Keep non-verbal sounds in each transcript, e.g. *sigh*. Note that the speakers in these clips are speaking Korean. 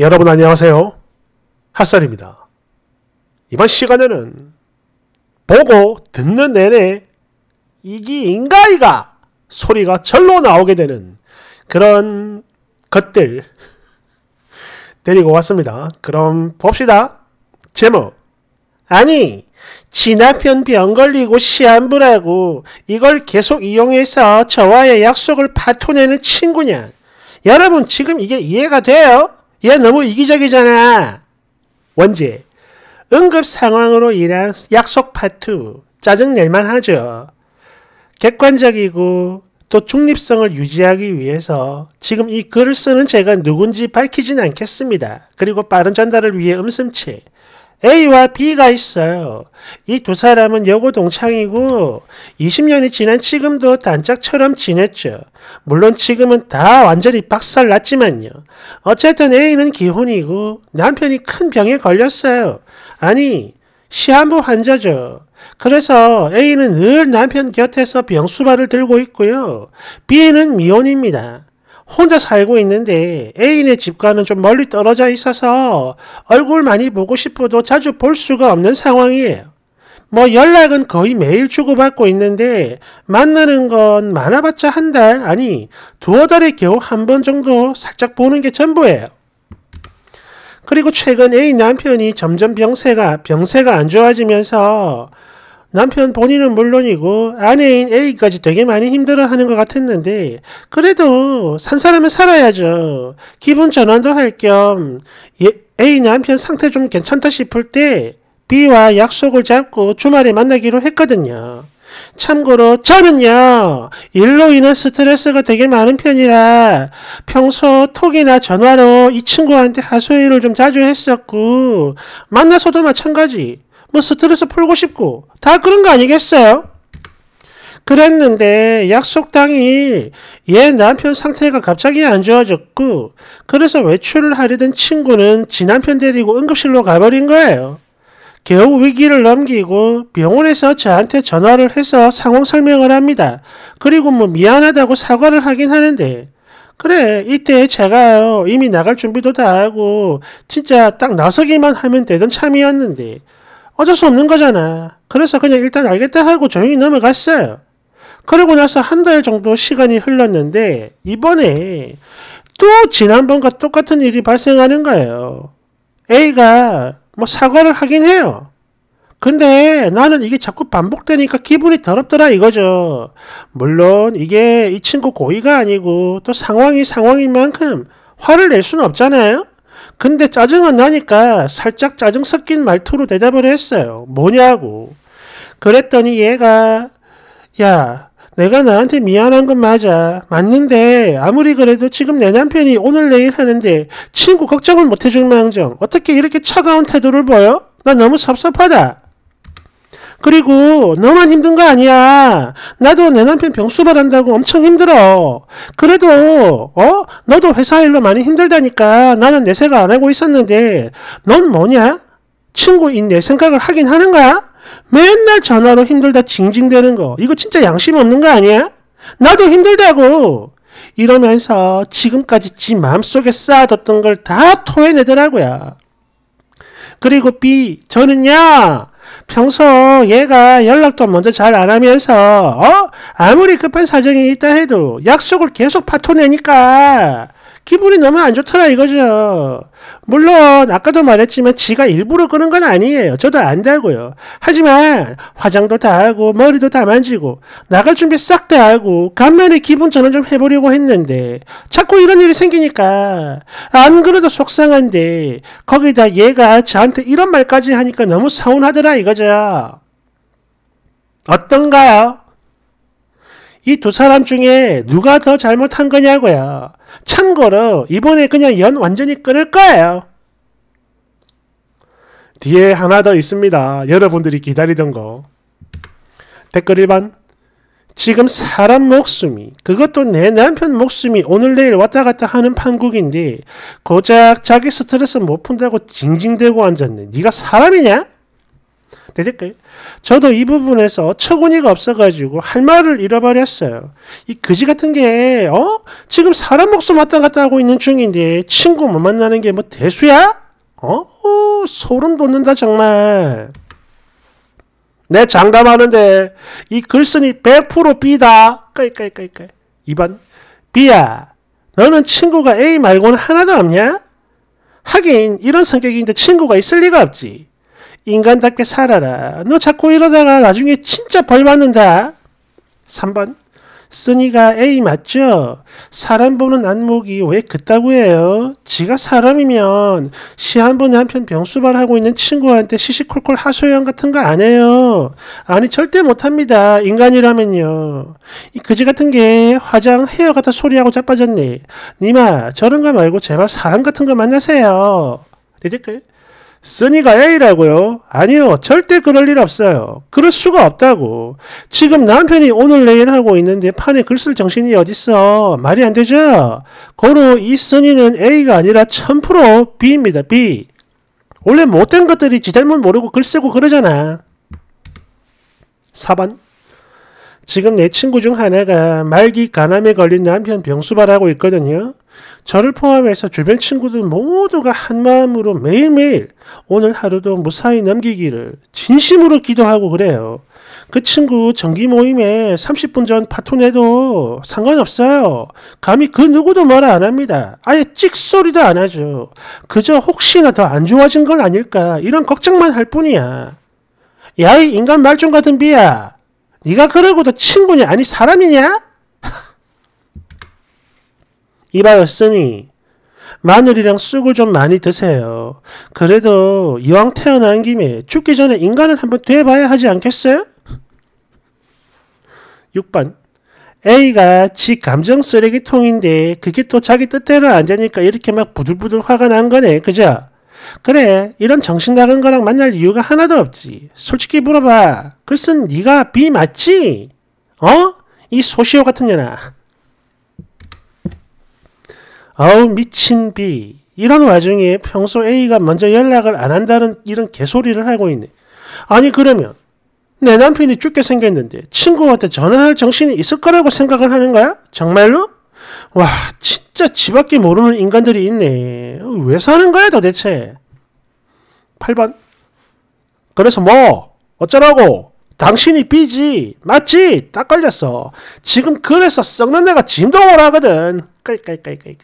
여러분 안녕하세요. 핫설입니다. 이번 시간에는 보고 듣는 내내 이기 인가이가 소리가 절로 나오게 되는 그런 것들 데리고 왔습니다. 그럼 봅시다. 제목 아니 지나편 병 걸리고 시한부라고 이걸 계속 이용해서 저와의 약속을 파토내는 친구냐 여러분 지금 이게 이해가 돼요? 얘 너무 이기적이잖아. 원제. 응급 상황으로 인한 약속 파투. 짜증낼만 하죠. 객관적이고 또 중립성을 유지하기 위해서 지금 이 글을 쓰는 제가 누군지 밝히진 않겠습니다. 그리고 빠른 전달을 위해 음슴치 A와 B가 있어요. 이 두 사람은 여고동창이고 20년이 지난 지금도 단짝처럼 지냈죠. 물론 지금은 다 완전히 박살났지만요. 어쨌든 A는 기혼이고 남편이 큰 병에 걸렸어요. 아니 시한부 환자죠. 그래서 A는 늘 남편 곁에서 병수발을 들고 있고요. B는 미혼입니다. 혼자 살고 있는데 애인의 집과는 좀 멀리 떨어져 있어서 얼굴 많이 보고 싶어도 자주 볼 수가 없는 상황이에요. 뭐 연락은 거의 매일 주고받고 있는데 만나는 건 많아봤자 한 달, 아니 두어 달에 겨우 한 번 정도 살짝 보는 게 전부예요. 그리고 최근 A 남편이 점점 병세가 병세가 안 좋아지면서 남편 본인은 물론이고 아내인 A까지 되게 많이 힘들어하는 것 같았는데 그래도 산 사람은 살아야죠. 기분 전환도 할겸 예, A 남편 상태 좀 괜찮다 싶을 때 B와 약속을 잡고 주말에 만나기로 했거든요. 참고로 저는요 일로 인한 스트레스가 되게 많은 편이라 평소 톡이나 전화로 이 친구한테 하소연을 좀 자주 했었고 만나서도 마찬가지 뭐 스트레스 풀고 싶고 다 그런 거 아니겠어요? 그랬는데 약속당일 얘 남편 상태가 갑자기 안 좋아졌고 그래서 외출을 하려던 친구는 지 남편 데리고 응급실로 가버린 거예요. 겨우 위기를 넘기고 병원에서 저한테 전화를 해서 상황 설명을 합니다. 그리고 뭐 미안하다고 사과를 하긴 하는데 그래 이때 제가요 이미 나갈 준비도 다 하고 진짜 딱 나서기만 하면 되던 참이었는데 어쩔 수 없는 거잖아. 그래서 그냥 일단 알겠다 하고 조용히 넘어갔어요. 그러고 나서 한 달 정도 시간이 흘렀는데 이번에 또 지난번과 똑같은 일이 발생하는 거예요. A가 뭐 사과를 하긴 해요. 근데 나는 이게 자꾸 반복되니까 기분이 더럽더라 이거죠. 물론 이게 이 친구 고의가 아니고 또 상황이 상황인 만큼 화를 낼 수는 없잖아요. 근데 짜증은 나니까 살짝 짜증 섞인 말투로 대답을 했어요. 뭐냐고. 그랬더니 얘가 야 내가 나한테 미안한 건 맞아. 맞는데 아무리 그래도 지금 내 남편이 오늘 내일 하는데 친구 걱정은 못 해줄 망정. 어떻게 이렇게 차가운 태도를 보여? 나 너무 섭섭하다. 그리고 너만 힘든 거 아니야. 나도 내 남편 병수발한다고 엄청 힘들어. 그래도 어? 너도 회사 일로 많이 힘들다니까 나는 내 생각 안 하고 있었는데 넌 뭐냐? 친구인 내 생각을 하긴 하는 거야? 맨날 전화로 힘들다 징징대는 거 이거 진짜 양심 없는 거 아니야? 나도 힘들다고 이러면서 지금까지 지 마음속에 쌓아뒀던 걸 다 토해내더라고요. 그리고 B 저는요 평소 얘가 연락도 먼저 잘 안 하면서 어? 아무리 급한 사정이 있다 해도 약속을 계속 파토내니까 기분이 너무 안 좋더라 이거죠. 물론 아까도 말했지만 지가 일부러 그런 건 아니에요. 저도 안다고요. 하지만 화장도 다 하고 머리도 다 만지고 나갈 준비 싹 다 하고 간만에 기분 전환 좀 해보려고 했는데 자꾸 이런 일이 생기니까 안 그래도 속상한데 거기다 얘가 저한테 이런 말까지 하니까 너무 서운하더라 이거죠. 어떤가요? 이두 사람 중에 누가 더 잘못한 거냐고요. 참고로 이번에 그냥 연 완전히 끊을 거예요. 뒤에 하나 더 있습니다. 여러분들이 기다리던 거. 댓글 1번 지금 사람 목숨이 그것도 내 남편 목숨이 오늘 내일 왔다 갔다 하는 판국인데 고작 자기 스트레스 못 푼다고 징징대고 앉았네. 네가 사람이냐? 되실까요? 저도 이 부분에서 처분이가 없어가지고 할 말을 잃어버렸어요. 이 그지 같은 게, 어? 지금 사람 목숨 왔다 갔다 하고 있는 중인데 친구 못 만나는 게 뭐 대수야? 어? 오, 소름 돋는다, 정말. 내 장담하는데 이 글쓴이 100% B다. 깔깔깔깔. 2번. B야. 너는 친구가 A 말고는 하나도 없냐? 하긴 이런 성격인데 친구가 있을 리가 없지. 인간답게 살아라. 너 자꾸 이러다가 나중에 진짜 벌 받는다. 3번. 쓰니가 A 맞죠? 사람 보는 안목이 왜 그따구예요? 지가 사람이면 시한 번에 한편 병수발하고 있는 친구한테 시시콜콜 하소연 같은 거 안 해요. 아니 절대 못합니다. 인간이라면요. 이 그지 같은 게 화장 헤어 같은 소리하고 자빠졌네 니마 저런 거 말고 제발 사람 같은 거 만나세요. 리디클. 쓰니가 A라고요? 아니요. 절대 그럴 일 없어요. 그럴 수가 없다고. 지금 남편이 오늘 내일 하고 있는데 판에 글 쓸 정신이 어딨어. 말이 안 되죠? 고로 이 쓰니는 A가 아니라 1000% B입니다. B. 원래 못된 것들이 지 잘못 모르고 글 쓰고 그러잖아. 4번. 지금 내 친구 중 하나가 말기 간암에 걸린 남편 병수발하고 있거든요. 저를 포함해서 주변 친구들 모두가 한마음으로 매일매일 오늘 하루도 무사히 넘기기를 진심으로 기도하고 그래요. 그 친구 정기 모임에 30분 전 파토내도 상관없어요. 감히 그 누구도 뭐라 안 합니다. 아예 찍소리도 안 하죠. 그저 혹시나 더 안 좋아진 건 아닐까 이런 걱정만 할 뿐이야. 야이 인간 말좀 같은 비야. 네가 그러고도 친구냐 아니 사람이냐? 이바였으니 마늘이랑 쑥을 좀 많이 드세요. 그래도 이왕 태어난 김에 죽기 전에 인간을 한번 돼봐야 하지 않겠어요? 6번 A가 지 감정 쓰레기통인데 그게 또 자기 뜻대로 안 되니까 이렇게 막 부들부들 화가 난 거네. 그죠? 그래 이런 정신 나간 거랑 만날 이유가 하나도 없지. 솔직히 물어봐. 글쓴 네가 B 맞지? 어? 이 소시오 같은 년아. 아우 미친 B 이런 와중에 평소 A가 먼저 연락을 안 한다는 이런 개소리를 하고 있네. 아니 그러면 내 남편이 죽게 생겼는데 친구한테 전화할 정신이 있을 거라고 생각을 하는 거야? 정말로? 와 진짜 지밖에 모르는 인간들이 있네. 왜 사는 거야 도대체? 8번 그래서 뭐 어쩌라고 당신이 B지 맞지? 딱 걸렸어. 지금 그래서 썩는 내가 진동을 하거든. 깔깔깔깔깔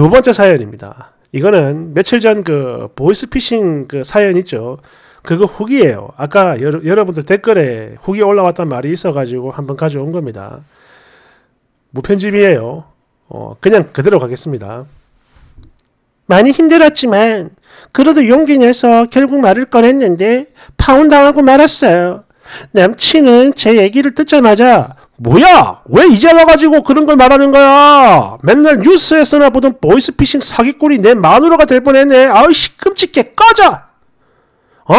두 번째 사연입니다. 이거는 며칠 전 그 보이스피싱 그 사연 있죠. 그거 후기예요. 아까 여러, 여러분들 댓글에 후기 올라왔단 말이 있어가지고 한번 가져온 겁니다. 무편집이에요. 어, 그냥 그대로 가겠습니다. 많이 힘들었지만 그래도 용기 내서 결국 말을 꺼냈는데 파혼당하고 말았어요. 남친은 제 얘기를 듣자마자 뭐야? 왜 이제 와가지고 그런 걸 말하는 거야? 맨날 뉴스에서나 보던 보이스피싱 사기꾼이 내 마누라가 될 뻔했네. 아우 시끔찍게 꺼져! 어?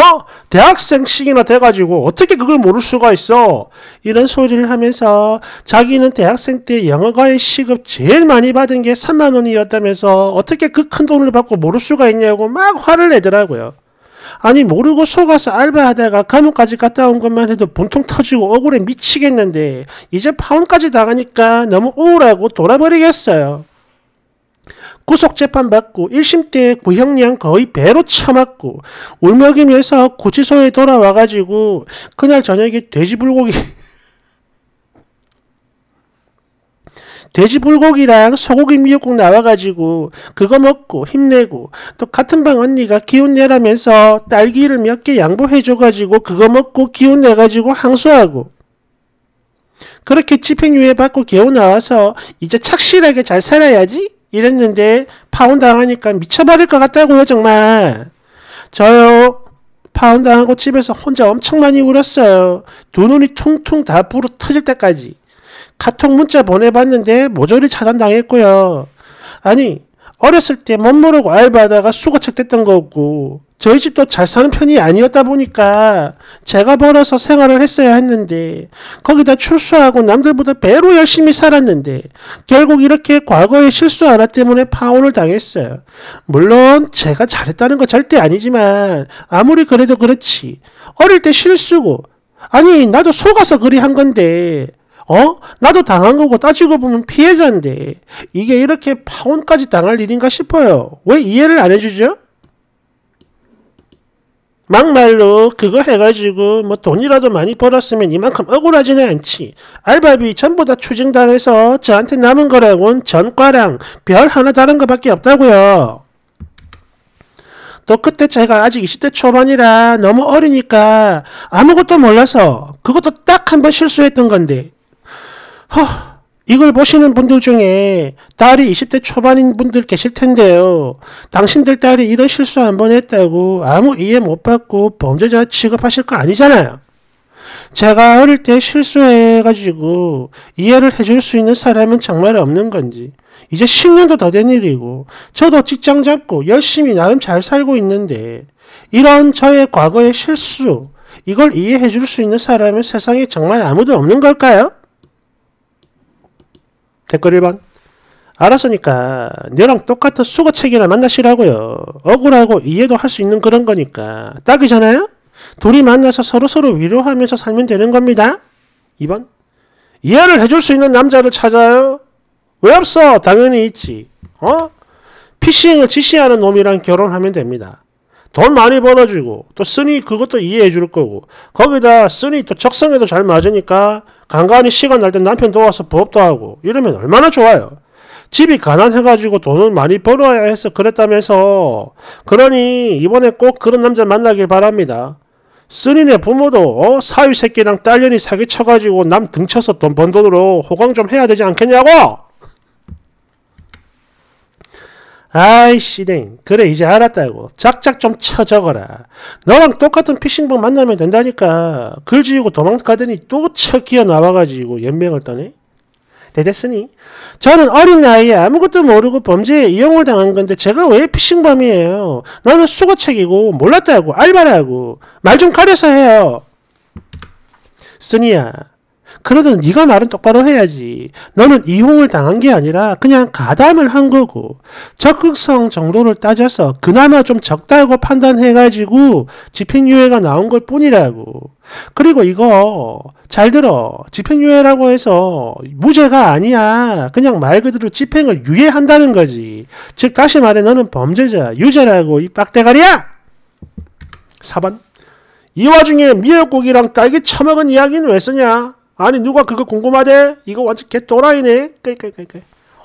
대학생식이나 돼가지고 어떻게 그걸 모를 수가 있어? 이런 소리를 하면서 자기는 대학생 때 영어과의 시급 제일 많이 받은 게 3만 원이었다면서 어떻게 그 큰 돈을 받고 모를 수가 있냐고 막 화를 내더라고요. 아니 모르고 속아서 알바하다가 감옥까지 갔다 온 것만 해도 본통 터지고 억울해 미치겠는데 이제 파혼까지 당하니까 너무 우울하고 돌아버리겠어요. 구속 재판받고 1심 때 구형량 거의 배로 처맞고 울먹이면서 구치소에 돌아와가지고 그날 저녁에 돼지불고기 *laughs* 돼지 불고기랑 소고기 미역국 나와가지고 그거 먹고 힘내고 또 같은 방 언니가 기운 내라면서 딸기를 몇 개 양보해줘가지고 그거 먹고 기운 내가지고 항소하고 그렇게 집행유예 받고 개우 나와서 이제 착실하게 잘 살아야지 이랬는데 파혼 당하니까 미쳐버릴 것 같다고요 정말 저요 파혼 당하고 집에서 혼자 엄청 많이 울었어요 두 눈이 퉁퉁 다 부러 터질 때까지 카톡 문자 보내봤는데 모조리 차단당했고요. 아니 어렸을 때못 모르고 알바하다가 수거책 됐던 거고 저희 집도 잘 사는 편이 아니었다 보니까 제가 벌어서 생활을 했어야 했는데 거기다 출소하고 남들보다 배로 열심히 살았는데 결국 이렇게 과거의 실수 하나 때문에 파혼을 당했어요. 물론 제가 잘했다는 거 절대 아니지만 아무리 그래도 그렇지 어릴 때 실수고 아니 나도 속아서 그리 한 건데 어? 나도 당한 거고 따지고 보면 피해자인데 이게 이렇게 파혼까지 당할 일인가 싶어요. 왜 이해를 안 해주죠? 막말로 그거 해가지고 뭐 돈이라도 많이 벌었으면 이만큼 억울하지는 않지. 알바비 전부 다 추징당해서 저한테 남은 거라곤 전과랑 별 하나 다른 거밖에 없다고요. 또 그때 제가 아직 20대 초반이라 너무 어리니까 아무것도 몰라서 그것도 딱 한 번 실수했던 건데 허, 이걸 보시는 분들 중에 딸이 20대 초반인 분들 계실 텐데요. 당신들 딸이 이런 실수 한 번 했다고 아무 이해 못 받고 범죄자 취급하실 거 아니잖아요. 제가 어릴 때 실수해가지고 이해를 해줄 수 있는 사람은 정말 없는 건지 이제 10년도 더 된 일이고 저도 직장 잡고 열심히 나름 잘 살고 있는데 이런 저의 과거의 실수 이걸 이해해줄 수 있는 사람은 세상에 정말 아무도 없는 걸까요? 댓글 1번. 알았으니까 너랑 똑같은 수거책이나 만나시라고요. 억울하고 이해도 할 수 있는 그런 거니까. 딱이잖아요? 둘이 만나서 서로서로 서로 위로하면서 살면 되는 겁니다. 2번. 이해를 해줄 수 있는 남자를 찾아요. 왜 없어? 당연히 있지. 어? 피싱을 지시하는 놈이랑 결혼하면 됩니다. 돈 많이 벌어주고 또 쓰니 그것도 이해해 줄 거고 거기다 쓰니 또 적성에도 잘 맞으니까 간간히 시간 날 때 남편 도와서 부업도 하고 이러면 얼마나 좋아요. 집이 가난해가지고 돈을 많이 벌어야 해서 그랬다면서 그러니 이번에 꼭 그런 남자 만나길 바랍니다. 쓰니네 부모도 어? 사위 새끼랑 딸년이 사기쳐가지고 남 등쳐서 돈 번 돈으로 호강 좀 해야 되지 않겠냐고! 아이씨 댕 그래 이제 알았다고 작작 좀 쳐적어라 너랑 똑같은 피싱방 만나면 된다니까 글 지우고 도망가더니 또 쳐기어 나와가지고 연맹을 떠네 대댔으니 저는 어린 나이에 아무것도 모르고 범죄에 이용을 당한 건데 제가 왜 피싱범이에요 나는 수거책이고 몰랐다고 알바라고 말 좀 가려서 해요 쓰니야 그러도 네가 말은 똑바로 해야지. 너는 이용을 당한 게 아니라 그냥 가담을 한 거고 적극성 정도를 따져서 그나마 좀 적다고 판단해가지고 집행유예가 나온 걸 뿐이라고. 그리고 이거 잘 들어. 집행유예라고 해서 무죄가 아니야. 그냥 말 그대로 집행을 유예한다는 거지. 즉 다시 말해 너는 범죄자, 유죄라고 이 빡대가리야. 4번. 이 와중에 미역국이랑 딸기 처먹은 이야기는 왜 쓰냐? 아니 누가 그거 궁금하대? 이거 완전 개또라이네. 끌끌끌끌. 그,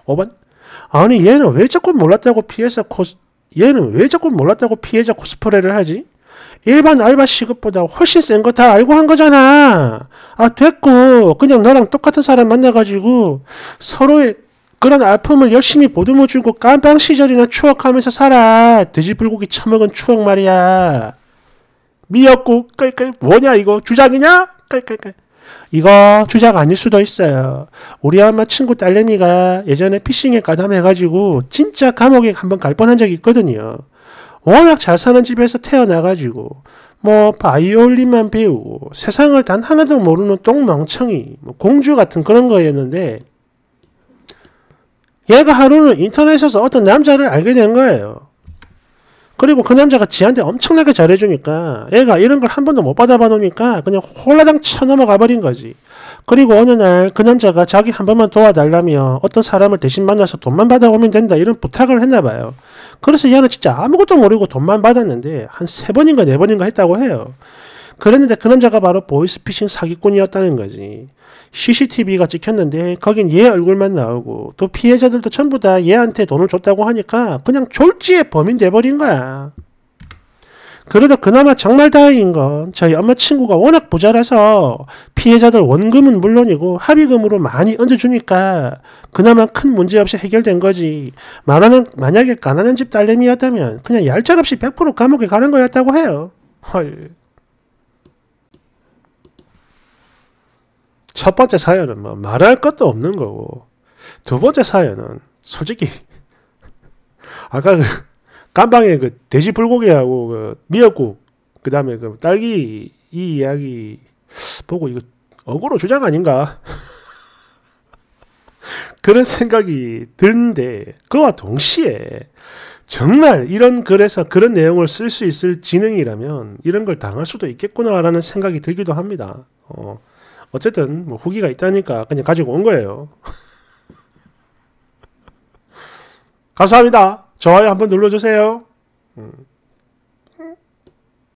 5번. 그, 그, 아니 얘는 왜 자꾸 몰랐다고 피해자 코스 얘는 왜 자꾸 몰랐다고 피해자 코스프레를 하지? 일반 알바 시급보다 훨씬 센 거 다 알고 한 거잖아. 아 됐고 그냥 너랑 똑같은 사람 만나가지고 서로의 그런 아픔을 열심히 보듬어주고 깜빵 시절이나 추억하면서 살아. 돼지불고기 처먹은 추억 말이야. 미역국 끌끌 뭐냐 이거 주작이냐? 끌끌끌. 이거 주작 아닐 수도 있어요. 우리 엄마 친구 딸내미가 예전에 피싱에 가담해가지고 진짜 감옥에 한번 갈 뻔한 적이 있거든요. 워낙 잘 사는 집에서 태어나가지고 뭐 바이올린만 배우고 세상을 단 하나도 모르는 똥망청이 뭐 공주 같은 그런 거였는데 얘가 하루는 인터넷에서 어떤 남자를 알게 된 거예요. 그리고 그 남자가 지한테 엄청나게 잘해주니까 애가 이런 걸 한 번도 못 받아봐 놓으니까 그냥 홀라당 쳐넘어가 버린 거지. 그리고 어느 날 그 남자가 자기 한 번만 도와달라며 어떤 사람을 대신 만나서 돈만 받아오면 된다 이런 부탁을 했나 봐요. 그래서 얘는 진짜 아무것도 모르고 돈만 받았는데 한 세 번인가 네 번인가 했다고 해요. 그랬는데 그 남자가 바로 보이스피싱 사기꾼이었다는 거지. CCTV가 찍혔는데 거긴 얘 얼굴만 나오고 또 피해자들도 전부 다 얘한테 돈을 줬다고 하니까 그냥 졸지에 범인 돼버린 거야. 그래도 그나마 정말 다행인 건 저희 엄마 친구가 워낙 부자라서 피해자들 원금은 물론이고 합의금으로 많이 얹어주니까 그나마 큰 문제 없이 해결된 거지. 만화는 만약에 가난한 집 딸내미였다면 그냥 얄짤없이 100% 감옥에 가는 거였다고 해요. 헐. 첫 번째 사연은 뭐 말할 것도 없는 거고 두 번째 사연은 솔직히 *laughs* 아까 그 깜방에 그 돼지 불고기하고 그 미역국 그 다음에 그 딸기 이 이야기 보고 이거 억울로 주장 아닌가 *laughs* 그런 생각이 드는데 그와 동시에 정말 이런 글에서 그런 내용을 쓸 수 있을 지능이라면 이런 걸 당할 수도 있겠구나라는 생각이 들기도 합니다. 어. 어쨌든 뭐 후기가 있다니까 그냥 가지고 온 거예요. *laughs* 감사합니다. 좋아요 한번 눌러주세요. 음.